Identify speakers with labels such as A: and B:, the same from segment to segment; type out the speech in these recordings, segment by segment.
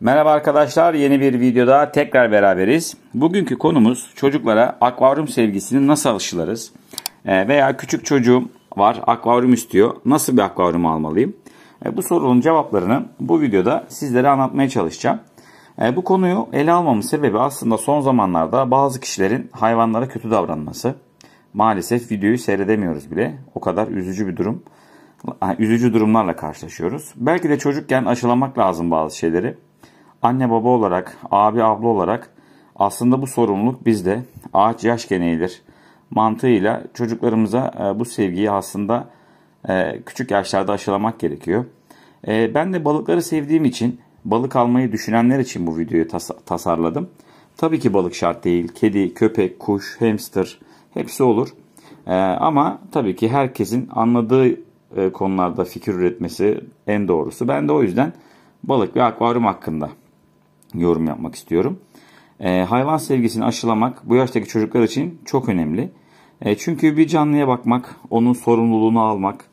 A: Merhaba arkadaşlar, yeni bir videoda tekrar beraberiz. Bugünkü konumuz çocuklara akvaryum sevgisini nasıl aşılarız? Ee, veya küçük çocuğum var, akvaryum istiyor. Nasıl bir akvaryum almalıyım? Ee, bu sorunun cevaplarını bu videoda sizlere anlatmaya çalışacağım. Ee, bu konuyu ele almamın sebebi aslında son zamanlarda bazı kişilerin hayvanlara kötü davranması. Maalesef videoyu seyredemiyoruz bile. O kadar üzücü bir durum. Üzücü durumlarla karşılaşıyoruz. Belki de çocukken aşılamak lazım bazı şeyleri Anne baba olarak, abi abla olarak aslında bu sorumluluk bizde. Ağaç yaşken eğilir mantığıyla çocuklarımıza e, bu sevgiyi aslında e, küçük yaşlarda aşılamak gerekiyor. E, ben de balıkları sevdiğim için balık almayı düşünenler için bu videoyu tasarladım. Tabii ki balık şart değil. Kedi, köpek, kuş, hamster hepsi olur. Ama tabii ki herkesin anladığı konularda fikir üretmesi en doğrusu. Ben de o yüzden balık ve akvaryum hakkında yorum yapmak istiyorum. E, hayvan sevgisini aşılamak bu yaştaki çocuklar için çok önemli. E, çünkü bir canlıya bakmak, onun sorumluluğunu almak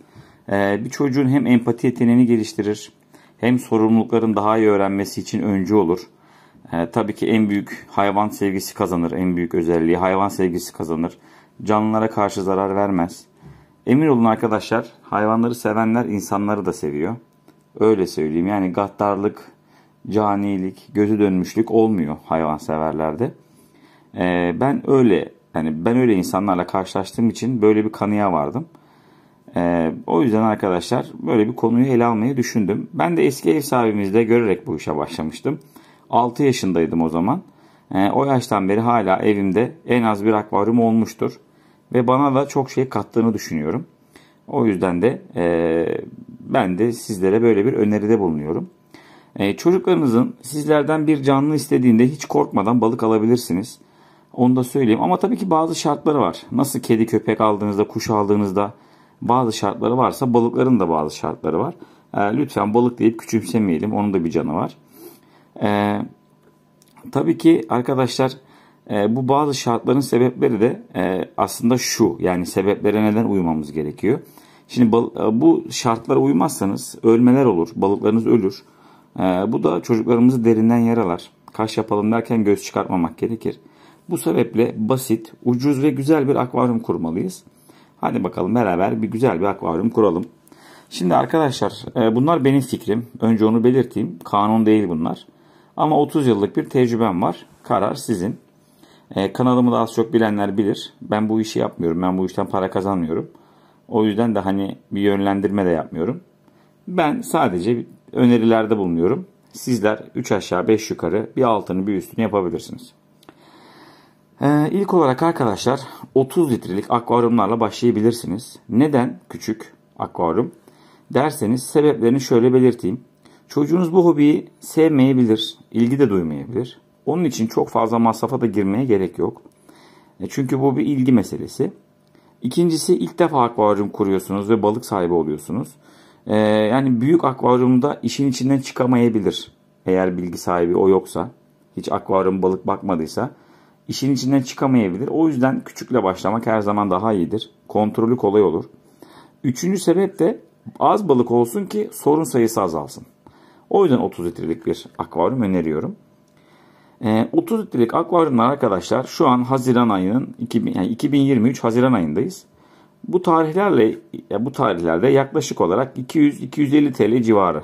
A: e, bir çocuğun hem empati yeteneğini geliştirir hem sorumlulukların daha iyi öğrenmesi için öncü olur. E, tabii ki en büyük hayvan sevgisi kazanır. En büyük özelliği hayvan sevgisi kazanır. Canlılara karşı zarar vermez. Emin olun arkadaşlar hayvanları sevenler insanları da seviyor. Öyle söyleyeyim yani gaddarlık, canilik, gözü dönmüşlük olmuyor hayvanseverlerde. Ee, ben öyle yani ben öyle insanlarla karşılaştığım için böyle bir kanıya vardım. Ee, o yüzden arkadaşlar böyle bir konuyu ele almayı düşündüm. Ben de eski ev sahibimizde görerek bu işe başlamıştım. 6 yaşındaydım o zaman. Ee, o yaştan beri hala evimde en az bir akvaryum olmuştur. Ve bana da çok şey kattığını düşünüyorum. O yüzden de e, ben de sizlere böyle bir öneride bulunuyorum. E, çocuklarınızın sizlerden bir canlı istediğinde hiç korkmadan balık alabilirsiniz. Onu da söyleyeyim. Ama tabii ki bazı şartları var. Nasıl kedi köpek aldığınızda, kuş aldığınızda bazı şartları varsa balıkların da bazı şartları var. E, lütfen balık deyip küçümsemeyelim. Onun da bir canı var. E, tabii ki arkadaşlar e, bu bazı şartların sebepleri de e, aslında şu. Yani sebeplere neden uymamız gerekiyor. Şimdi e, bu şartlara uymazsanız ölmeler olur. Balıklarınız ölür. Ee, bu da çocuklarımızı derinden yaralar. Kaş yapalım derken göz çıkartmamak gerekir. Bu sebeple basit, ucuz ve güzel bir akvaryum kurmalıyız. Hadi bakalım beraber bir güzel bir akvaryum kuralım. Şimdi arkadaşlar e, bunlar benim fikrim. Önce onu belirteyim. Kanun değil bunlar. Ama 30 yıllık bir tecrübem var. Karar sizin. E, kanalımı da az çok bilenler bilir. Ben bu işi yapmıyorum. Ben bu işten para kazanmıyorum. O yüzden de hani bir yönlendirme de yapmıyorum. Ben sadece önerilerde bulunuyorum. Sizler 3 aşağı 5 yukarı bir altını bir üstünü yapabilirsiniz. Ee, ilk olarak arkadaşlar 30 litrelik akvaryumlarla başlayabilirsiniz. Neden küçük akvaryum derseniz sebeplerini şöyle belirteyim. Çocuğunuz bu hobiyi sevmeyebilir, ilgi de duymayabilir. Onun için çok fazla masrafa da girmeye gerek yok. E çünkü bu bir ilgi meselesi. İkincisi ilk defa akvaryum kuruyorsunuz ve balık sahibi oluyorsunuz. Ee, yani büyük akvaryumda işin içinden çıkamayabilir. Eğer bilgi sahibi o yoksa. Hiç akvaryum balık bakmadıysa. işin içinden çıkamayabilir. O yüzden küçükle başlamak her zaman daha iyidir. Kontrolü kolay olur. Üçüncü sebep de az balık olsun ki sorun sayısı azalsın. O yüzden 30 litrelik bir akvaryum öneriyorum. 30 ee, litrelik akvaryumlar arkadaşlar şu an Haziran ayının 2000, yani 2023 Haziran ayındayız. Bu tarihlerle yani bu tarihlerde yaklaşık olarak 200-250 TL civarı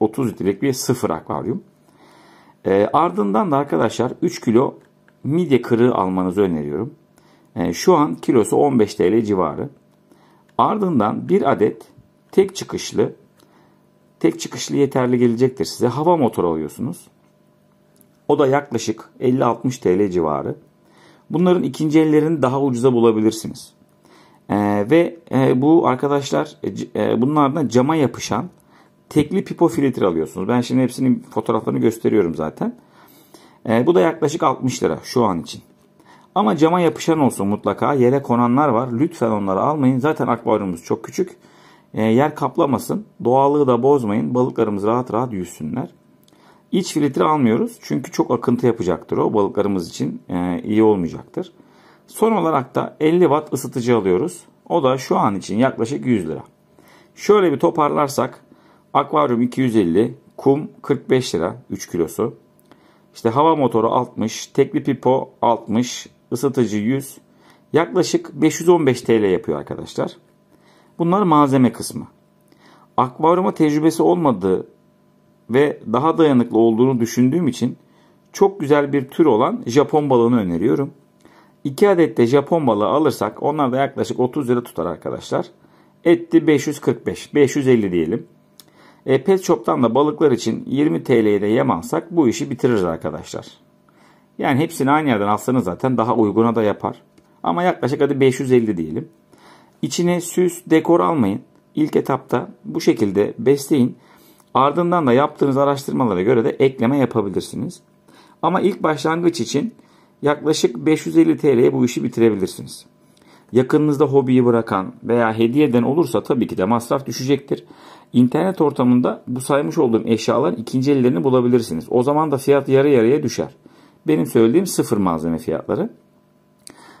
A: 30 litrelik bir sıfır akvaryum. E, ardından da arkadaşlar 3 kilo midye kırığı almanızı öneriyorum. E, şu an kilosu 15 TL civarı. Ardından bir adet tek çıkışlı tek çıkışlı yeterli gelecektir size. Hava motoru alıyorsunuz. O da yaklaşık 50-60 TL civarı. Bunların ikinci ellerini daha ucuza bulabilirsiniz. E, ve e, bu arkadaşlar e, e bunun cama yapışan tekli pipo filtre alıyorsunuz. Ben şimdi hepsinin fotoğraflarını gösteriyorum zaten. E, bu da yaklaşık 60 lira şu an için. Ama cama yapışan olsun mutlaka. Yere konanlar var. Lütfen onları almayın. Zaten akvaryumumuz çok küçük. E, yer kaplamasın. Doğallığı da bozmayın. Balıklarımız rahat rahat yüzsünler. İç filtre almıyoruz. Çünkü çok akıntı yapacaktır o. Balıklarımız için e, iyi olmayacaktır. Son olarak da 50 watt ısıtıcı alıyoruz. O da şu an için yaklaşık 100 lira. Şöyle bir toparlarsak akvaryum 250, kum 45 lira 3 kilosu. İşte hava motoru 60, tekli pipo 60, ısıtıcı 100. Yaklaşık 515 TL yapıyor arkadaşlar. Bunlar malzeme kısmı. Akvaryuma tecrübesi olmadığı ve daha dayanıklı olduğunu düşündüğüm için çok güzel bir tür olan Japon balığını öneriyorum. 2 adet de Japon balığı alırsak onlar da yaklaşık 30 lira tutar arkadaşlar. Etti 545, 550 diyelim. E, pet shop'tan da balıklar için 20 TL'ye de yem alsak bu işi bitiririz arkadaşlar. Yani hepsini aynı yerden alsanız zaten daha uyguna da yapar. Ama yaklaşık hadi 550 diyelim. İçine süs, dekor almayın. İlk etapta bu şekilde besleyin. Ardından da yaptığınız araştırmalara göre de ekleme yapabilirsiniz. Ama ilk başlangıç için yaklaşık 550 TL'ye bu işi bitirebilirsiniz. Yakınınızda hobiyi bırakan veya hediye eden olursa tabii ki de masraf düşecektir. İnternet ortamında bu saymış olduğum eşyaların ikinci ellerini bulabilirsiniz. O zaman da fiyat yarı yarıya düşer. Benim söylediğim sıfır malzeme fiyatları.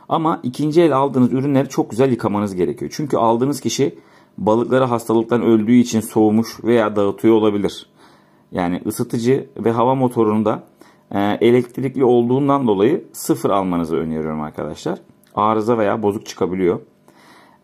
A: Ama ikinci el aldığınız ürünleri çok güzel yıkamanız gerekiyor. Çünkü aldığınız kişi balıkları hastalıktan öldüğü için soğumuş veya dağıtıyor olabilir. Yani ısıtıcı ve hava motorunda ee, elektrikli olduğundan dolayı sıfır almanızı öneriyorum arkadaşlar. Arıza veya bozuk çıkabiliyor.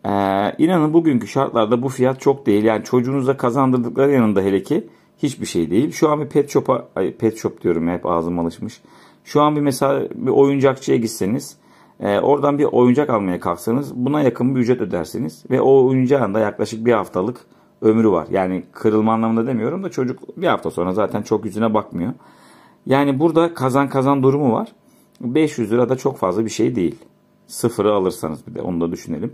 A: Ee, inanın bugünkü şartlarda bu fiyat çok değil. Yani çocuğunuza kazandırdıkları yanında hele ki hiçbir şey değil. Şu an bir pet shop'a, pet shop diyorum hep ağzım alışmış. Şu an bir mesela bir oyuncakçıya gitseniz, e, oradan bir oyuncak almaya kalksanız buna yakın bir ücret ödersiniz. Ve o oyuncağın da yaklaşık bir haftalık ömrü var. Yani kırılma anlamında demiyorum da çocuk bir hafta sonra zaten çok yüzüne bakmıyor. Yani burada kazan kazan durumu var. 500 lira da çok fazla bir şey değil. Sıfırı alırsanız bir de onu da düşünelim.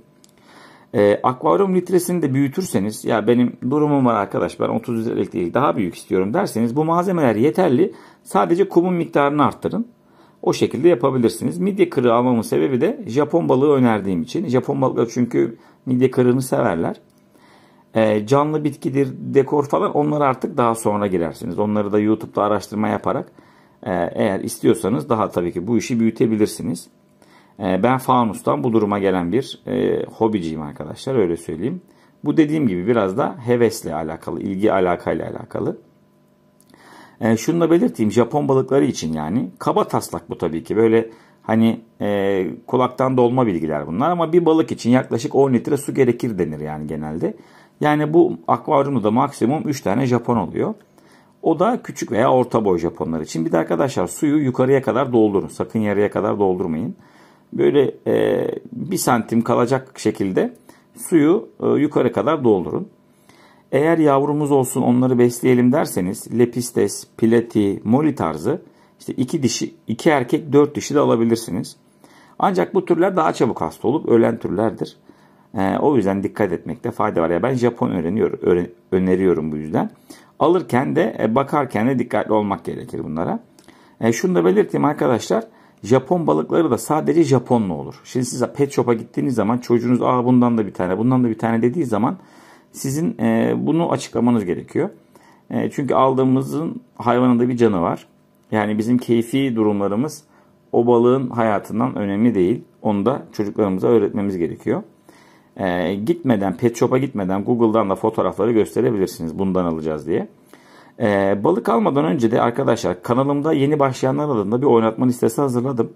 A: Ee, akvaryum litresini de büyütürseniz ya benim durumum var arkadaş ben 30 litrelik değil daha büyük istiyorum derseniz bu malzemeler yeterli. Sadece kumun miktarını arttırın. O şekilde yapabilirsiniz. Midye kırığı almamın sebebi de Japon balığı önerdiğim için. Japon balığı çünkü midye kırığını severler. Ee, canlı bitkidir, dekor falan onları artık daha sonra girersiniz. Onları da YouTube'da araştırma yaparak e, eğer istiyorsanız daha tabii ki bu işi büyütebilirsiniz. E, ben fanustan bu duruma gelen bir e, hobiciyim arkadaşlar öyle söyleyeyim. Bu dediğim gibi biraz da hevesle alakalı, ilgi alakayla alakalı. E, şunu da belirteyim Japon balıkları için yani kaba taslak bu tabii ki böyle hani e, kulaktan dolma bilgiler bunlar ama bir balık için yaklaşık 10 litre su gerekir denir yani genelde. Yani bu akvaryumda maksimum 3 tane Japon oluyor. O da küçük veya orta boy Japonlar için. Bir de arkadaşlar suyu yukarıya kadar doldurun. Sakın yarıya kadar doldurmayın. Böyle e, bir santim kalacak şekilde suyu e, yukarı kadar doldurun. Eğer yavrumuz olsun onları besleyelim derseniz lepistes, pilati, moli tarzı işte iki dişi, iki erkek, dört dişi de alabilirsiniz. Ancak bu türler daha çabuk hasta olup ölen türlerdir. Ee, o yüzden dikkat etmekte fayda var. Ya ben Japon öğreniyorum, öneriyorum bu yüzden. Alırken de e, bakarken de dikkatli olmak gerekir bunlara. E, şunu da belirteyim arkadaşlar. Japon balıkları da sadece Japonlu olur. Şimdi siz pet shop'a gittiğiniz zaman çocuğunuz Aa, bundan da bir tane bundan da bir tane dediği zaman sizin e, bunu açıklamanız gerekiyor. çünkü aldığımızın hayvanında bir canı var. Yani bizim keyfi durumlarımız o balığın hayatından önemli değil. Onu da çocuklarımıza öğretmemiz gerekiyor e, gitmeden, pet shop'a gitmeden Google'dan da fotoğrafları gösterebilirsiniz bundan alacağız diye. E, balık almadan önce de arkadaşlar kanalımda yeni başlayanlar adına bir oynatma listesi hazırladım.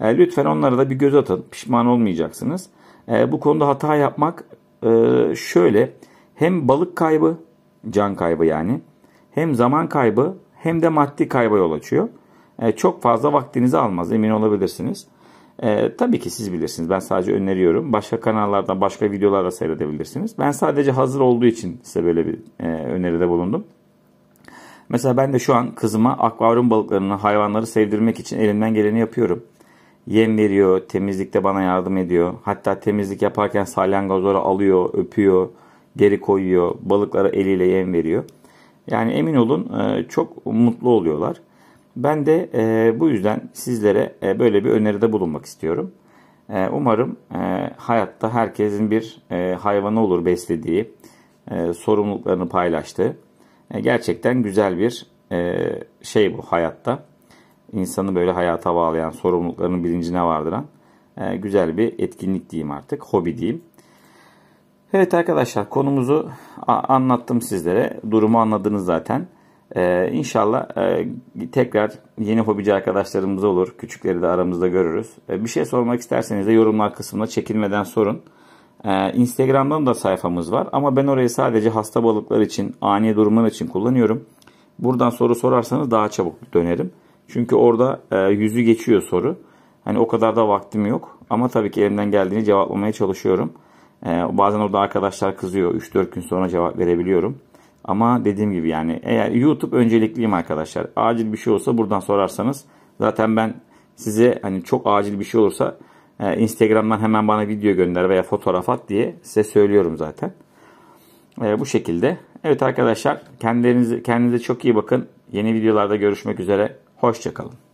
A: E, lütfen onlara da bir göz atın. Pişman olmayacaksınız. E, bu konuda hata yapmak e, şöyle hem balık kaybı, can kaybı yani hem zaman kaybı hem de maddi kayba yol açıyor. E, çok fazla vaktinizi almaz emin olabilirsiniz. E, tabii ki siz bilirsiniz. Ben sadece öneriyorum. Başka kanallardan, başka videolarla seyredebilirsiniz. Ben sadece hazır olduğu için size böyle bir e, öneride bulundum. Mesela ben de şu an kızıma akvaryum balıklarını, hayvanları sevdirmek için elimden geleni yapıyorum. Yem veriyor, temizlikte bana yardım ediyor. Hatta temizlik yaparken salyangozları alıyor, öpüyor, geri koyuyor. Balıklara eliyle yem veriyor. Yani emin olun e, çok mutlu oluyorlar. Ben de e, bu yüzden sizlere e, böyle bir öneride bulunmak istiyorum. E, umarım e, hayatta herkesin bir e, hayvanı olur beslediği, e, sorumluluklarını paylaştığı. E, gerçekten güzel bir e, şey bu hayatta. İnsanı böyle hayata bağlayan, sorumluluklarının bilincine vardıran e, güzel bir etkinlik diyeyim artık, hobi diyeyim. Evet arkadaşlar konumuzu anlattım sizlere. Durumu anladınız zaten. Ee, inşallah e, tekrar yeni hobici arkadaşlarımız olur. Küçükleri de aramızda görürüz. Ee, bir şey sormak isterseniz de yorumlar kısmına çekinmeden sorun. Ee, Instagram'dan da sayfamız var ama ben orayı sadece hasta balıklar için, ani durumlar için kullanıyorum. Buradan soru sorarsanız daha çabuk dönerim. Çünkü orada e, yüzü geçiyor soru. Hani o kadar da vaktim yok. Ama tabii ki elimden geldiğini cevaplamaya çalışıyorum. Ee, bazen orada arkadaşlar kızıyor. 3-4 gün sonra cevap verebiliyorum. Ama dediğim gibi yani eğer YouTube öncelikliyim arkadaşlar. Acil bir şey olsa buradan sorarsanız zaten ben size hani çok acil bir şey olursa e, Instagram'dan hemen bana video gönder veya fotoğraf at diye size söylüyorum zaten. E, bu şekilde. Evet arkadaşlar kendilerinize, kendinize çok iyi bakın. Yeni videolarda görüşmek üzere. Hoşçakalın.